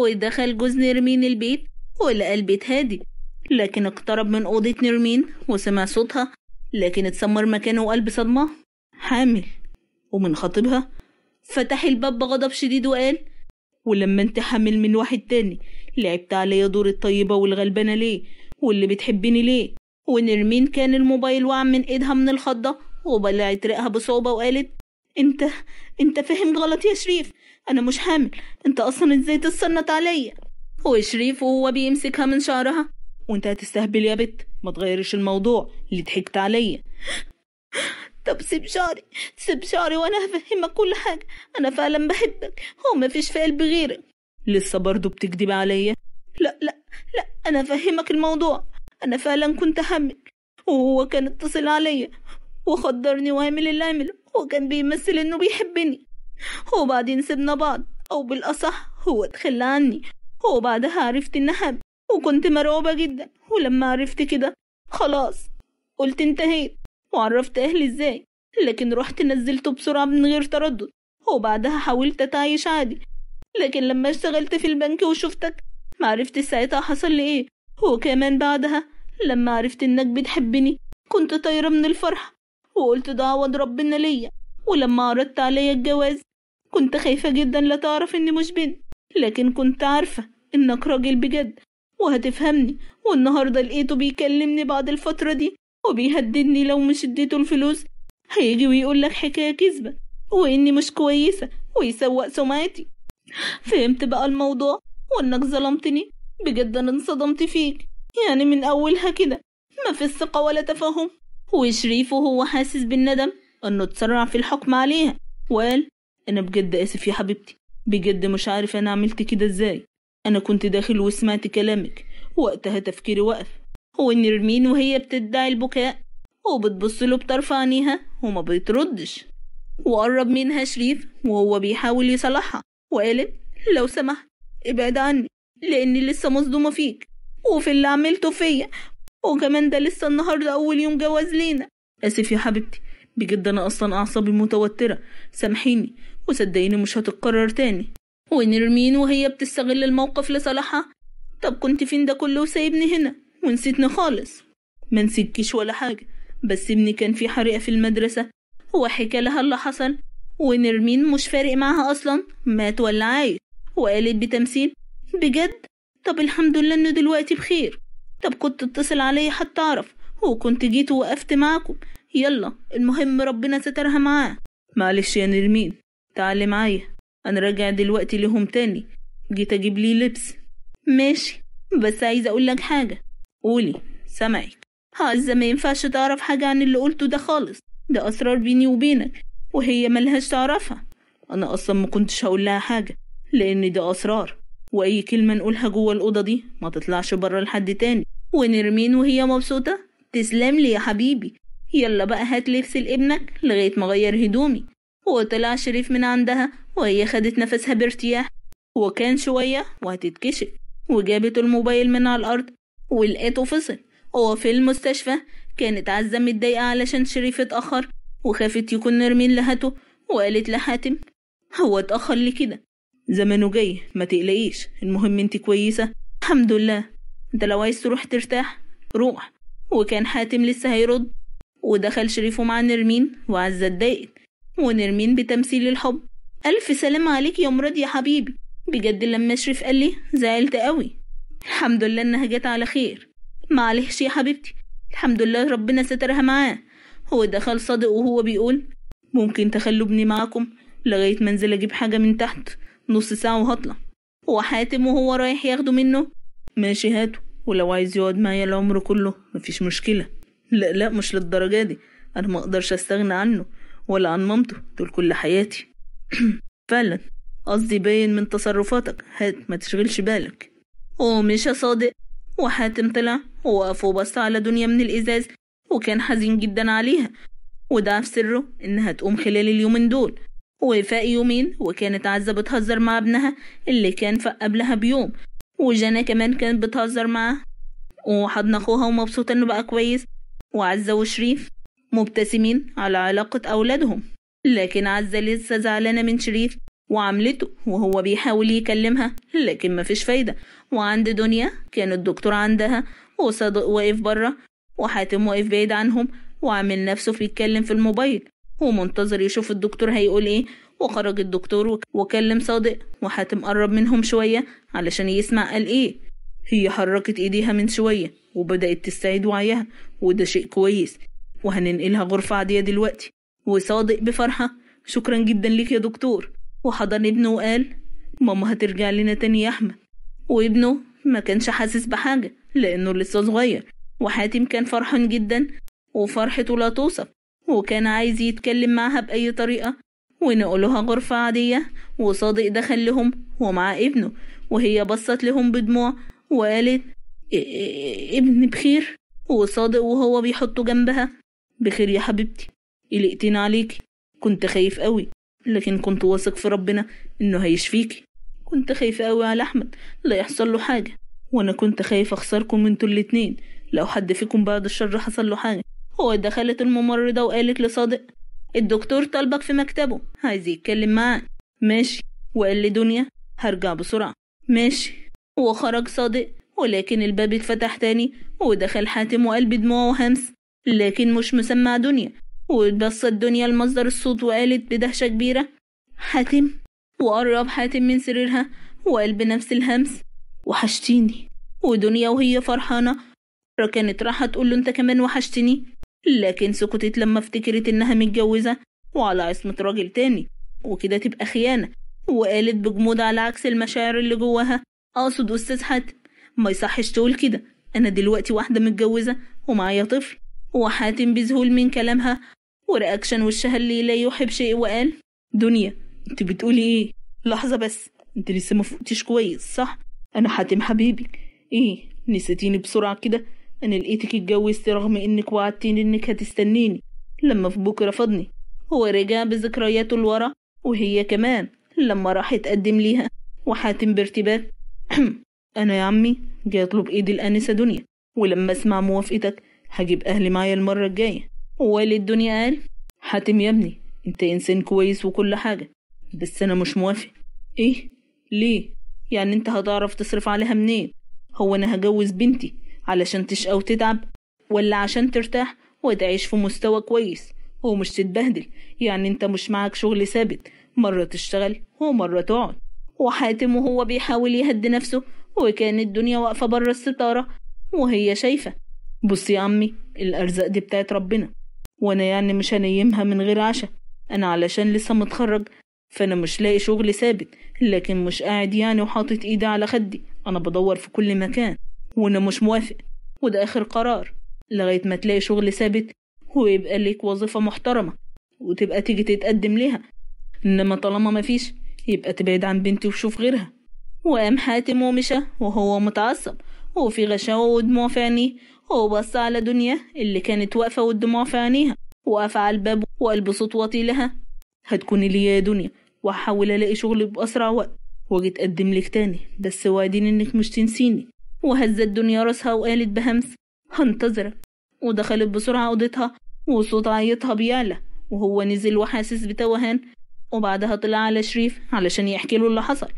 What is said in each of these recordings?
ودخل جوز نرمين البيت ولقى البيت هادي لكن اقترب من أوضة نرمين وسمع صوتها لكن اتسمر مكانه وقلب صدمة حامل ومن خطيبها فتح الباب بغضب شديد وقال ولما انت حامل من واحد تاني لعبت عليا دور الطيبة والغلبانة ليه واللي بتحبني ليه ونرمين كان الموبايل وعم من ايدها من الخضة وبلعت رقها بصعوبة وقالت انت انت فاهم غلط يا شريف انا مش حامل انت اصلا ازاي تتصنت عليا وشريف وهو بيمسكها من شعرها وانت هتستهبل يا بت ما تغيرش الموضوع اللي ضحكت عليا طب سيب شعري سيب شعري وانا هفهمك كل حاجة انا فعلا بحبك هو فيش في قلبي غيرك لسه برضه بتكدب عليا لا لا لا انا فهمك الموضوع انا فعلا كنت حامل وهو كان اتصل عليا وخدرني وعمل اللي عمله وكان بيمثل انه بيحبني وبعدين سيبنا بعض او بالاصح هو اتخلى عني وبعدها عرفت انها وكنت مرعوبة جدا ولما عرفت كده خلاص قلت انتهيت وعرفت اهلي ازاي لكن رحت نزلته بسرعة من غير تردد وبعدها حاولت اتعايش عادي لكن لما اشتغلت في البنك وشفتك عرفت ساعتها حصل لي ايه وكمان بعدها لما عرفت انك بتحبني كنت طايرة من الفرحة وقلت ده عوض ربنا ليا ولما عرضت عليا الجواز كنت خايفة جدا لا تعرف إني مش بنت لكن كنت عارفة إنك راجل بجد وهتفهمني والنهاردة لقيته بيكلمني بعد الفترة دي وبيهددني لو مش اديته الفلوس هيجي ويقول لك حكاية كذبة وإني مش كويسة ويسوق سمعتي فهمت بقى الموضوع وإنك ظلمتني بجد أنا انصدمت فيك يعني من أولها كده ما في ثقة ولا تفاهم وشريف وهو حاسس بالندم إنه تسرع في الحكم عليها وقال أنا بجد آسف يا حبيبتي بجد مش عارف أنا عملت كده إزاي أنا كنت داخل وسمعت كلامك وقتها تفكيري وقف ونرمين وهي بتدعي البكاء وبتبص له بطرف عينيها وما بيتردش وقرب منها شريف وهو بيحاول يصلحها وقالت لو سمحت ابعد عني لاني لسه مصدومه فيك وفي اللي عملته فيا وكمان ده لسه النهارده أول يوم جواز لينا آسف يا حبيبتي بجد أنا أصلا أعصابي متوترة سامحيني وصدقيني مش هتتكرر تاني ونرمين وهي بتستغل الموقف لصالحها طب كنت فين ده كله وسايبني هنا ونسيتني خالص ما نسيتكيش ولا حاجة بس ابني كان في حريقة في المدرسة وحكى لها اللي حصل ونرمين مش فارق معاها أصلا مات ولا عايش وقالت بتمثيل بجد طب الحمد لله إنه دلوقتي بخير طب كنت اتصل عليا حتى اعرف وكنت جيت ووقفت معاكم يلا المهم ربنا سترها معاه معلش يا نرمين تعالي معايا انا راجع دلوقتي لهم تاني جيت اجيب لي لبس ماشي بس عايزه اقول لك حاجه قولي سامعك عزة ما ينفعش تعرف حاجة عن اللي قلته ده خالص ده أسرار بيني وبينك وهي ملهاش تعرفها أنا أصلا ما كنتش هقول لها حاجة لأن ده أسرار وأي كلمة نقولها جوه الأوضة دي ما تطلعش بره لحد تاني ونرمين وهي مبسوطة تسلم لي يا حبيبي يلا بقى هات لبس لابنك لغاية ما غير هدومي وطلع شريف من عندها وهي خدت نفسها بارتياح وكان شوية وهتتكشف وجابت الموبايل من على الأرض ولقيته فصل هو في المستشفى كانت عزة متضايقة علشان شريف اتأخر وخافت يكون نرمين لهاته وقالت لحاتم هو اتأخر كده زمانه جاي ما تقلقيش المهم انت كويسة الحمد لله انت لو عايز تروح ترتاح روح وكان حاتم لسه هيرد ودخل شريفه مع نرمين وعزة اتضايقت ونرمين بتمثيل الحب ألف سلام عليك يا مراد يا حبيبي بجد لما شريف قال لي زعلت قوي الحمد لله إنها جت على خير معلش يا حبيبتي الحمد لله ربنا سترها معاه هو دخل صادق وهو بيقول ممكن تخلوا ابني معاكم لغاية ما انزل اجيب حاجة من تحت نص ساعة وهطلع وحاتم وهو رايح ياخده منه ماشي هاته ولو عايز يقعد معايا العمر كله مفيش مشكلة لا لا مش للدرجة دي أنا مقدرش أستغنى عنه ولا عن مامته دول كل حياتي فعلا قصدي باين من تصرفاتك هات ما تشغلش بالك ومش صادق وحاتم طلع ووقف وبص على دنيا من الإزاز وكان حزين جدا عليها ودعا في سره إنها تقوم خلال اليومين دول وفاق يومين وكانت عزة بتهزر مع ابنها اللي كان فق قبلها بيوم وجانا كمان كانت بتهزر معاه وحضن اخوها ومبسوط انه بقى كويس وعزة وشريف مبتسمين على علاقة أولادهم لكن عزة لسه زعلانة من شريف وعملته وهو بيحاول يكلمها لكن مفيش فايدة وعند دنيا كان الدكتور عندها وصادق واقف بره وحاتم واقف بعيد عنهم وعامل نفسه بيتكلم في الموبايل ومنتظر يشوف الدكتور هيقول ايه وخرج الدكتور وكلم صادق وحاتم قرب منهم شوية علشان يسمع قال ايه هي حركت ايديها من شوية وبدأت تستعيد وعيها وده شيء كويس وهننقلها غرفة عادية دلوقتي وصادق بفرحة شكرا جدا ليك يا دكتور وحضن ابنه وقال ماما هترجع لنا تاني يا أحمد وابنه ما كانش حاسس بحاجة لأنه لسه صغير وحاتم كان فرحان جدا وفرحته لا توصف وكان عايز يتكلم معها بأي طريقة ونقلوها غرفة عادية وصادق دخل لهم ومع ابنه وهي بصت لهم بدموع وقالت ابن بخير وصادق وهو بيحطه جنبها بخير يا حبيبتي قلقتين عليكي كنت خايف قوي لكن كنت واثق في ربنا انه هيشفيكي كنت خايفة قوي على احمد لا يحصل له حاجة وانا كنت خايف اخسركم انتوا الاتنين لو حد فيكم بعد الشر حصل له حاجة هو دخلت الممرضة وقالت لصادق الدكتور طلبك في مكتبه عايز يتكلم معاك ماشي وقال لدنيا هرجع بسرعة ماشي وخرج صادق ولكن الباب اتفتح تاني ودخل حاتم وقال بدموعه وهمس لكن مش مسمع دنيا واتبصت دنيا لمصدر الصوت وقالت بدهشة كبيرة حاتم وقرب حاتم من سريرها وقال بنفس الهمس وحشتيني ودنيا وهي فرحانة ركنت راحة تقول له انت كمان وحشتني لكن سكتت لما افتكرت إنها متجوزة وعلى عصمة راجل تاني وكده تبقى خيانة وقالت بجمود على عكس المشاعر اللي جواها أقصد أستاذ حاتم ما يصحش تقول كده أنا دلوقتي واحدة متجوزة ومعايا طفل وحاتم بذهول من كلامها ورياكشن وشها اللي لا يحب شيء وقال دنيا انت بتقولي ايه لحظة بس انت لسه مفقتش كويس صح انا حاتم حبيبي ايه نسيتيني بسرعة كده أنا لقيتك اتجوزتي رغم إنك وعدتيني إنك هتستنيني لما في بوك رفضني هو رجع بذكرياته لورا وهي كمان لما راح يتقدم ليها وحاتم بارتباك أنا يا عمي جاي أطلب إيد الآنسة دنيا ولما أسمع موافقتك هجيب أهلي معايا المرة الجاية ووالد دنيا قال حاتم يا ابني أنت إنسان كويس وكل حاجة بس أنا مش موافق إيه ليه يعني أنت هتعرف تصرف عليها منين هو أنا هجوز بنتي علشان تشقى وتتعب ولا عشان ترتاح وتعيش في مستوى كويس ومش تتبهدل يعني انت مش معاك شغل ثابت مرة تشتغل ومرة تقعد وحاتم وهو بيحاول يهدي نفسه وكان الدنيا واقفة بره الستارة وهي شايفة بص يا عمي الأرزاق دي بتاعت ربنا وأنا يعني مش هنيمها من غير عشاء أنا علشان لسه متخرج فأنا مش لاقي شغل ثابت لكن مش قاعد يعني وحاطط إيدي على خدي أنا بدور في كل مكان وانا مش موافق وده اخر قرار لغاية ما تلاقي شغل ثابت ويبقى ليك وظيفة محترمة وتبقى تيجي تتقدم ليها انما طالما مفيش يبقى تبعد عن بنتي وشوف غيرها وقام حاتم ومشى وهو متعصب وفي غشاوة ودموع في عينيه وبص على دنيا اللي كانت واقفة والدموع في عينيها وقف على الباب وقال بصوت واطي لها هتكوني ليا يا دنيا وهحاول الاقي شغل باسرع وقت واجي اتقدم لك تاني بس وعديني انك مش تنسيني وهزت دنيا راسها وقالت بهمس هنتظرك ودخلت بسرعة أوضتها وصوت عيطها بيعلى وهو نزل وحاسس بتوهان وبعدها طلع على شريف علشان يحكي له اللي حصل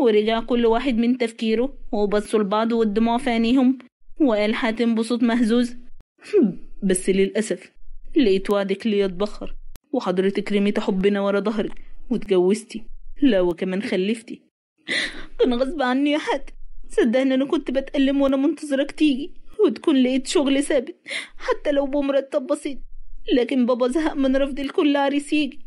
ورجع كل واحد من تفكيره وبصوا لبعض والدموع في عينيهم وقال حاتم بصوت مهزوز بس للأسف لقيت وعدك ليا اتبخر وحضرتك رميت حبنا ورا ظهري واتجوزتي لا وكمان خلفتي كان غصب عني يا حاتم صدقني انا كنت بتألم وانا منتظرك تيجي وتكون لقيت شغل ثابت حتى لو بمرتب بسيط لكن بابا زهق من رفض الكل عريس يجي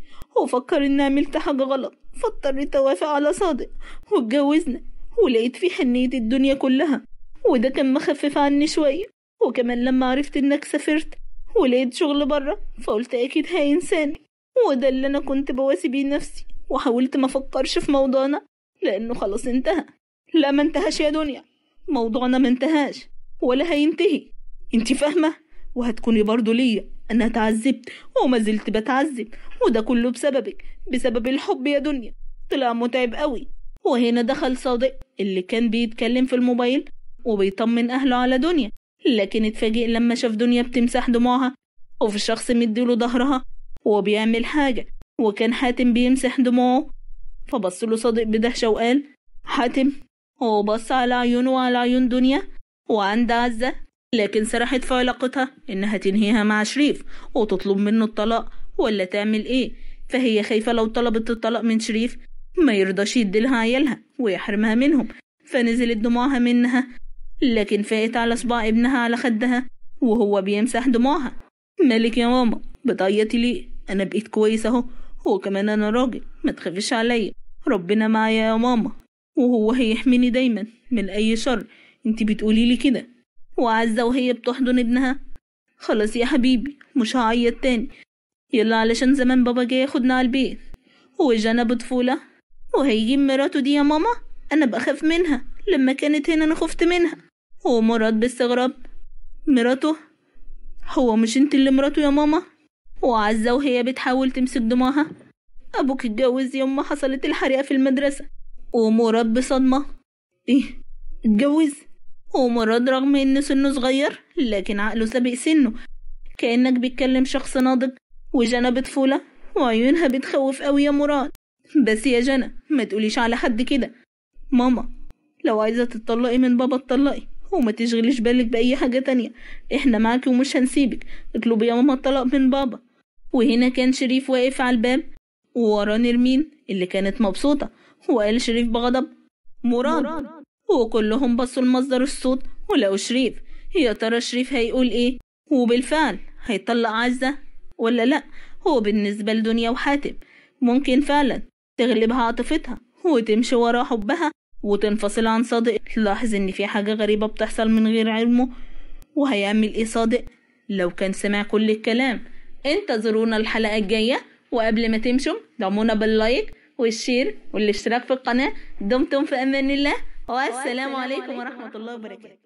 وفكر اني عملت حاجة غلط فاضطريت اوافق على صادق واتجوزنا ولقيت فيه حنية الدنيا كلها وده كان مخفف عني شوية وكمان لما عرفت انك سافرت ولقيت شغل برا فقلت اكيد هينساني وده اللي انا كنت بواسي بيه نفسي وحاولت ما افكرش في موضوعنا لانه خلاص انتهى لا ما انتهاش يا دنيا موضوعنا ما انتهاش ولا هينتهي انت فاهمه وهتكوني برضو ليا انا اتعذبت وما زلت بتعذب وده كله بسببك بسبب الحب يا دنيا طلع متعب قوي وهنا دخل صادق اللي كان بيتكلم في الموبايل وبيطمن اهله على دنيا لكن اتفاجئ لما شاف دنيا بتمسح دموعها وفي شخص مديله ظهرها وبيعمل حاجة وكان حاتم بيمسح دموعه فبص له صادق بدهشة وقال حاتم وبص على عيونه وعلى عيون دنيا وعند عزة لكن سرحت في علاقتها إنها تنهيها مع شريف وتطلب منه الطلاق ولا تعمل إيه فهي خايفة لو طلبت الطلاق من شريف ما يرضاش يديلها عيالها ويحرمها منهم فنزلت دموعها منها لكن فاقت على صباع ابنها على خدها وهو بيمسح دموعها مالك يا ماما بتعيطي ليه انا بقيت كويس اهو وكمان انا راجل ما تخافيش عليا ربنا معايا يا ماما وهو هيحميني دايما من أي شر انت بتقولي لي كده وعزة وهي بتحضن ابنها خلاص يا حبيبي مش هعيط تاني يلا علشان زمان بابا جاي ياخدنا على البيت وجانا بطفولة وهيجي مراته دي يا ماما أنا بخاف منها لما كانت هنا أنا خفت منها ومراد باستغراب مراته هو مش انت اللي مراته يا ماما وعزة وهي بتحاول تمسك دموعها أبوك اتجوز يوم ما حصلت الحريقة في المدرسة ومراد بصدمة إيه اتجوز ومراد رغم إن سنه صغير لكن عقله سابق سنه كأنك بيتكلم شخص ناضج وجنى بطفولة وعيونها بتخوف أوي يا مراد بس يا جنى ما تقوليش على حد كده ماما لو عايزة تطلقي من بابا اتطلقي وما تشغليش بالك بأي حاجة تانية احنا معاكي ومش هنسيبك اطلبي يا ماما الطلاق من بابا وهنا كان شريف واقف على الباب ووراه نرمين اللي كانت مبسوطة وقال شريف بغضب مراد, وكلهم بصوا لمصدر الصوت ولقوا شريف يا ترى شريف هيقول ايه وبالفعل هيطلق عزة ولا لأ هو بالنسبة لدنيا وحاتم ممكن فعلا تغلبها عاطفتها وتمشي ورا حبها وتنفصل عن صادق تلاحظ ان في حاجة غريبة بتحصل من غير علمه وهيعمل ايه صادق لو كان سمع كل الكلام انتظرونا الحلقة الجاية وقبل ما تمشوا دعمونا باللايك والشير والاشتراك في القناة دمتم في أمان الله والسلام عليكم ورحمة الله وبركاته